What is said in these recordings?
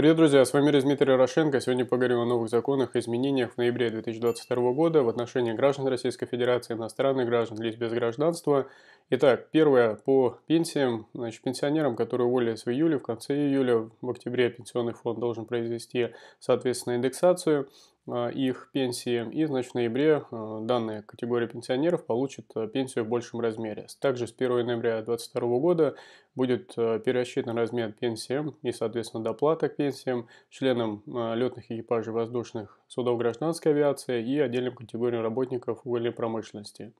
Привет, друзья! С вами Дмитрий Ярошенко. Сегодня поговорим о новых законах и изменениях в ноябре 2022 года в отношении граждан Российской Федерации, иностранных граждан, лиц без гражданства. Итак, первое по пенсиям. Значит, пенсионерам, которые уволились в июле, в конце июля, в октябре пенсионный фонд должен произвести, соответственно, индексацию. А, их пенсиям И, значит, в ноябре а, данная категория пенсионеров получит а, пенсию в большем размере. Также с 1 ноября 2022 года будет перерасчитан размер пенсии и, соответственно, доплата к пенсиям членам летных экипажей воздушных судов гражданской авиации и отдельным категориям работников угольной промышленности.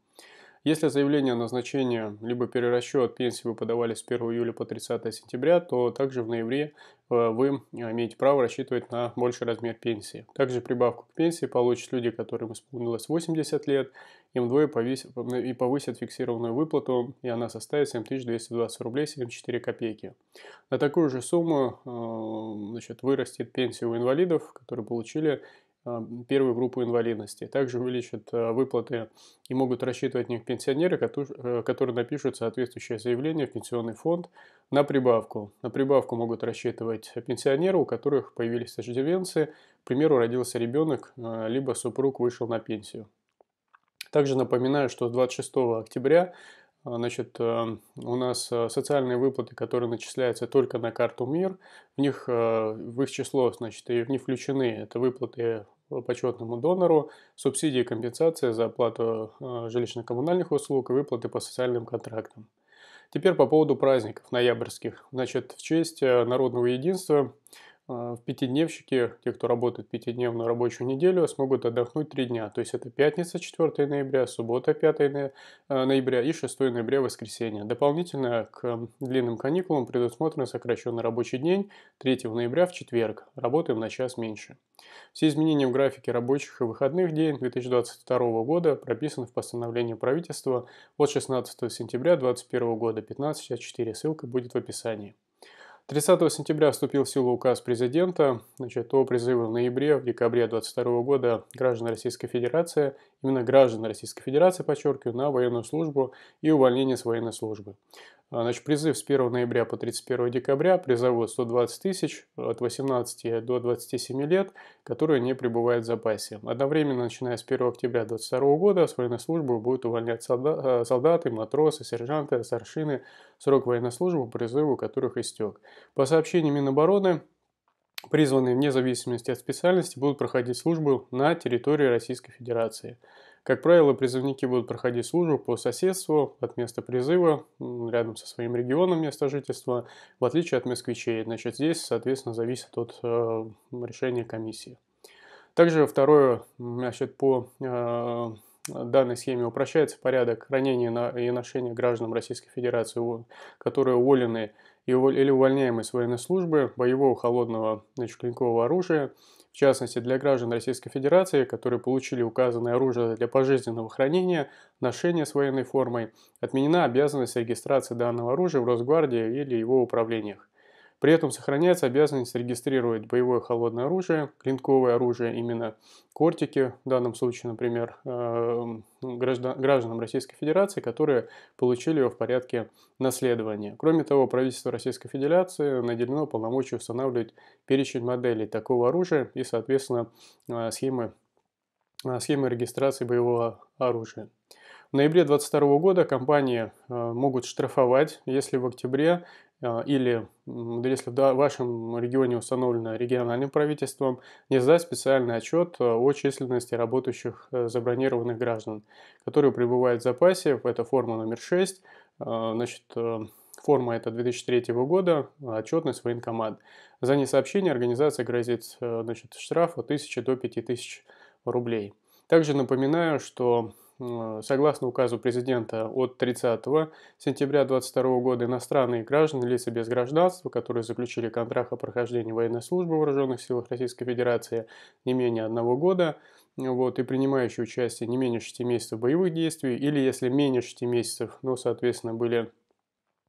Если заявление о назначении либо перерасчет пенсии вы подавали с 1 июля по 30 сентября, то также в ноябре э, вы э, имеете право рассчитывать на больший размер пенсии. Также прибавку к пенсии получат люди, которым исполнилось 80 лет, им двое повесят, и повысят фиксированную выплату, и она составит 7220 рублей 74 копейки. На такую же сумму э, значит, вырастет пенсия у инвалидов, которые получили первую группу инвалидности. Также увеличат а, выплаты и могут рассчитывать на них пенсионеры, э, которые напишут соответствующее заявление в пенсионный фонд на прибавку. На прибавку могут рассчитывать пенсионеры, у которых появились иждивенцы, к примеру, родился ребенок, а, либо супруг вышел на пенсию. Также напоминаю, что с 26 октября а, значит, э, у нас э, социальные выплаты, которые начисляются только на карту МИР, в них, э, в их число, значит, и не включены это выплаты почетному донору, субсидии, компенсация за оплату жилищно-коммунальных услуг и выплаты по социальным контрактам. Теперь по поводу праздников ноябрьских. Значит, в честь народного единства а, в пятидневщики те, кто работает пятидневную рабочую неделю, смогут отдохнуть три дня. То есть это пятница 4 ноября, суббота 5 а, ноября и 6 ноября воскресенье. Дополнительно к длинным каникулам предусмотрен сокращенный рабочий день 3 ноября в четверг. Работаем на час меньше. Все изменения в графике рабочих и выходных дней 2022 года прописаны в постановлении правительства от 16 сентября 2021 года 1564. Ссылка будет в описании. 30 сентября вступил в силу указ президента значит, о призыву в ноябре, в декабре 2022 года граждан Российской Федерации, именно граждан Российской Федерации, подчеркиваю, на военную службу и увольнение с военной службы. А, значит, призыв с 1 ноября по 31 декабря, призовой 120 тысяч от 18 до 27 лет, которые не пребывают в запасе. Одновременно, начиная с 1 октября 2022 года, с военной службы будут увольнять солда э, солдаты, матросы, сержанты, старшины, срок военной службы, призыву которых истек. По сообщению Минобороны, призванные вне зависимости от специальности будут проходить службу на территории Российской Федерации. Как правило, призывники будут проходить службу по соседству, от места призыва, рядом со своим регионом места жительства, в отличие от москвичей. Значит, здесь, соответственно, зависит от э, решения комиссии. Также второе, значит, по э, данной схеме упрощается порядок хранения и ношения граждан Российской Федерации, которые уволены или увольняемый с военной службы боевого холодного значит, клинкового оружия, в частности для граждан Российской Федерации, которые получили указанное оружие для пожизненного хранения, ношения с военной формой, отменена обязанность регистрации данного оружия в Росгвардии или его управлениях. При этом сохраняется обязанность регистрировать боевое холодное оружие, клинковое оружие, именно кортики, в данном случае, например, эм, граждан, гражданам Российской Федерации, которые получили его в порядке наследования. Кроме того, правительство Российской Федерации наделено полномочием устанавливать перечень моделей такого оружия и, соответственно, э, схемы, э, схемы регистрации боевого оружия. В ноябре 2022 года компании э, могут штрафовать, если в октябре а, или если в вашем регионе установлено региональным правительством, не сдать специальный отчет э, о численности работающих э, забронированных граждан, которые пребывают в запасе. Это форма номер 6. А, значит, э, форма это 2003 года, а отчетность военкомат. За несообщение организация грозит значит, штраф от 1000 до 5000 рублей. Также напоминаю, что Согласно указу президента от 30 сентября 2022 года иностранные граждане, лица без гражданства, которые заключили контракт о прохождении военной службы в вооруженных силах Российской Федерации не менее одного года, вот, и принимающие участие не менее 6 месяцев боевых действий, или если менее 6 месяцев, ну, соответственно, были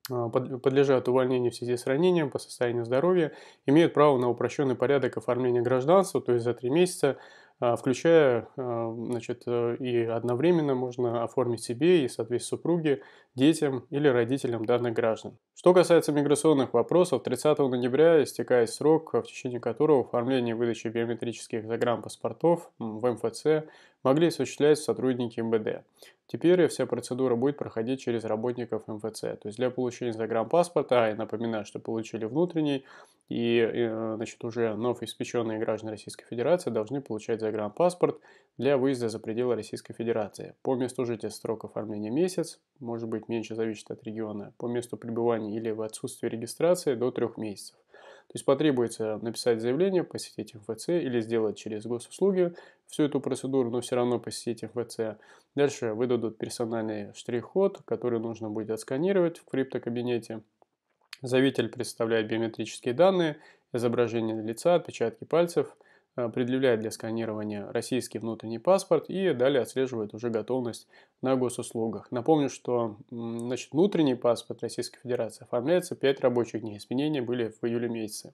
а, подлежат увольнению в связи с ранением по состоянию здоровья, имеют право на упрощенный порядок оформления гражданства, то есть за три месяца а, включая, а, значит, э, и одновременно можно оформить себе и, соответственно, супруге детям или родителям данных граждан. Что касается миграционных вопросов, 30 ноября истекает срок, в течение которого оформление выдачи биометрических загранпаспортов в МФЦ могли осуществлять сотрудники МВД. Теперь вся процедура будет проходить через работников МФЦ. То есть для получения загранпаспорта, а я напоминаю, что получили внутренний, и э, значит, уже новоиспеченные граждане Российской Федерации должны получать загранпаспорт для выезда за пределы Российской Федерации. По месту жительства срок оформления месяц, может быть быть меньше, зависит от региона, по месту пребывания или в отсутствии регистрации до трех месяцев. То есть потребуется написать заявление, посетить МФЦ или сделать через госуслуги всю эту процедуру, но все равно посетить МФЦ. Дальше выдадут персональный штрих-код, который нужно будет отсканировать в криптокабинете. Заявитель представляет биометрические данные, изображение лица, отпечатки пальцев – а, предъявляет для сканирования российский внутренний паспорт и далее отслеживает уже готовность на госуслугах. Напомню, что значит, внутренний паспорт Российской Федерации оформляется 5 рабочих дней. Изменения были в июле месяце.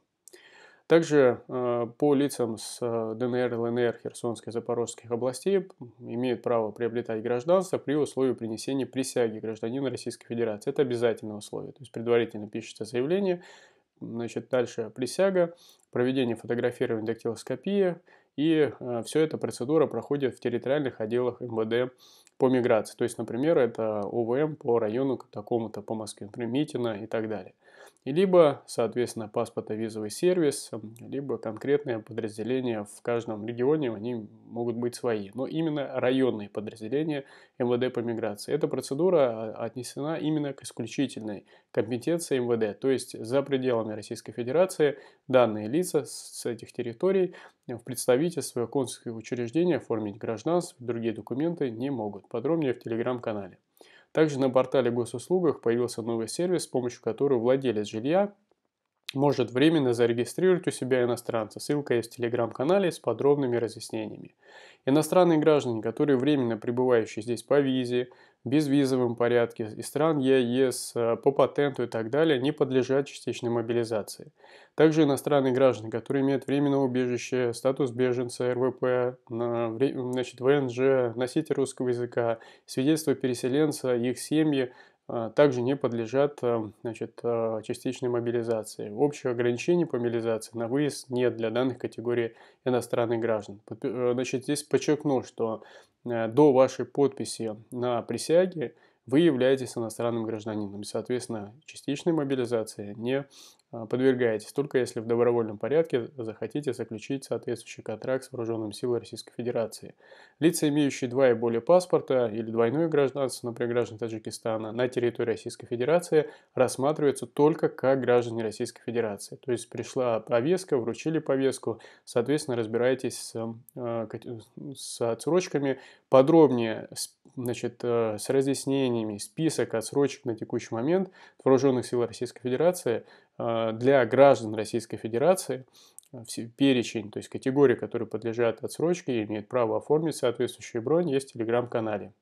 Также а, по лицам с а, ДНР, ЛНР, Херсонской и Запорожских областей имеют право приобретать гражданство при условии принесения присяги гражданина Российской Федерации. Это обязательное условие. То есть предварительно пишется заявление, значит, дальше присяга, проведение фотографирования дактилоскопии, и э, все эта процедура проходит в территориальных отделах МВД по миграции. То есть, например, это ОВМ по району такому-то, по Москве, например, Митина и так далее либо, соответственно, паспорта-визовый сервис, либо конкретное подразделение в каждом регионе, они могут быть свои. Но именно районные подразделения МВД по миграции. Эта процедура а, отнесена именно к исключительной компетенции МВД, то есть за пределами Российской Федерации данные лица с этих территорий в представительство консульских учреждений оформить гражданство, и другие документы не могут. Подробнее в телеграм-канале. Также на портале госуслугах появился новый сервис, с помощью которого владелец жилья может временно зарегистрировать у себя иностранца. Ссылка есть в телеграм-канале с подробными разъяснениями. Иностранные граждане, которые временно пребывающие здесь по визе, безвизовом порядке из стран ЕС э, по патенту и так далее не подлежат частичной мобилизации. Также иностранные граждане, которые имеют временное убежище, статус беженца, РВП, значит, ВНЖ, носители русского языка, свидетельство переселенца, их семьи, а, также не подлежат эм, значит, а, частичной мобилизации. Общих ограничений по мобилизации на выезд нет для данных категорий иностранных граждан. Э, значит, здесь подчеркну, что э, до вашей подписи на присяге вы являетесь иностранным гражданином. Соответственно, частичной мобилизации не а, подвергаетесь, только если в добровольном порядке захотите заключить соответствующий контракт с вооруженными силами Российской Федерации. Лица, имеющие два и более паспорта или двойное гражданство, например, граждан Таджикистана, на территории Российской Федерации рассматриваются только как граждане Российской Федерации. То есть пришла повестка, вручили повестку, соответственно, разбирайтесь а, с, с отсрочками, подробнее значит, э, с разъяснениями список отсрочек на текущий момент вооруженных сил Российской Федерации э, для граждан Российской Федерации э, перечень, то есть категории, которые подлежат отсрочке и имеют право оформить соответствующую бронь, есть в телеграм-канале.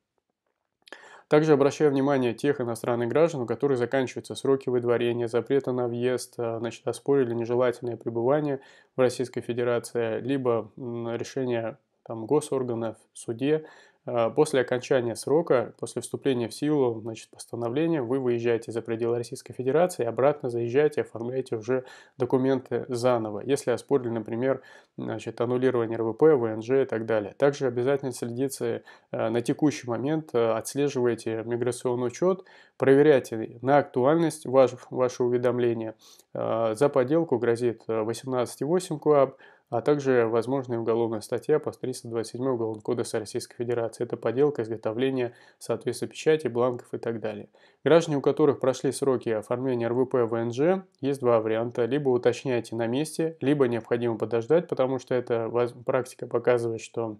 Также обращаю внимание тех иностранных граждан, у которых заканчиваются сроки выдворения, запрета на въезд, значит, оспорили нежелательное пребывание в Российской Федерации, либо решение там, госорганов, в суде. А после окончания срока, после вступления в силу значит, постановления, вы выезжаете за пределы Российской Федерации, обратно заезжаете, оформляете уже документы заново, если оспорили, например, значит, аннулирование РВП, ВНЖ и так далее. Также обязательно следите э, на текущий момент, э, отслеживайте миграционный учет, проверяйте на актуальность ваш, ваше уведомление. Э, за подделку грозит 18,8 КУАП, а также возможная уголовная статья по 327 Уголовного кодекса Российской Федерации. Это подделка, изготовление соответствия печати, бланков и так далее. Граждане, у которых прошли сроки оформления РВП ВНЖ, есть два варианта. Либо уточняйте на месте, либо необходимо подождать, потому что эта практика показывает, что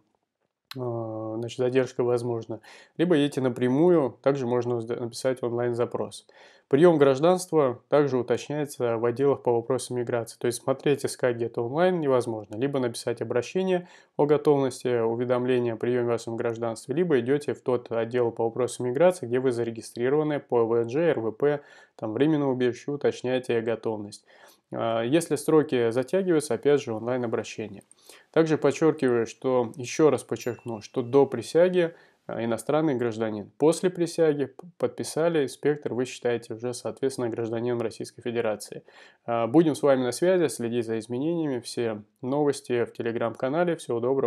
а, значит, задержка возможна. Либо едете напрямую, также можно написать онлайн-запрос. Прием гражданства также уточняется в отделах по вопросам миграции. То есть смотреть искать где-то онлайн невозможно. Либо написать обращение о готовности, уведомление о приеме вашем гражданстве, либо идете в тот отдел по вопросам миграции, где вы зарегистрированы по ВНЖ, РВП, там временное убежище, уточняете готовность. А, если сроки затягиваются, опять же онлайн-обращение. Также подчеркиваю, что еще раз подчеркну, что до присяги а, иностранный гражданин. После присяги подписали спектр, вы считаете уже, соответственно, гражданином Российской Федерации. А, будем с вами на связи, следить за изменениями, все новости в телеграм-канале. Всего доброго.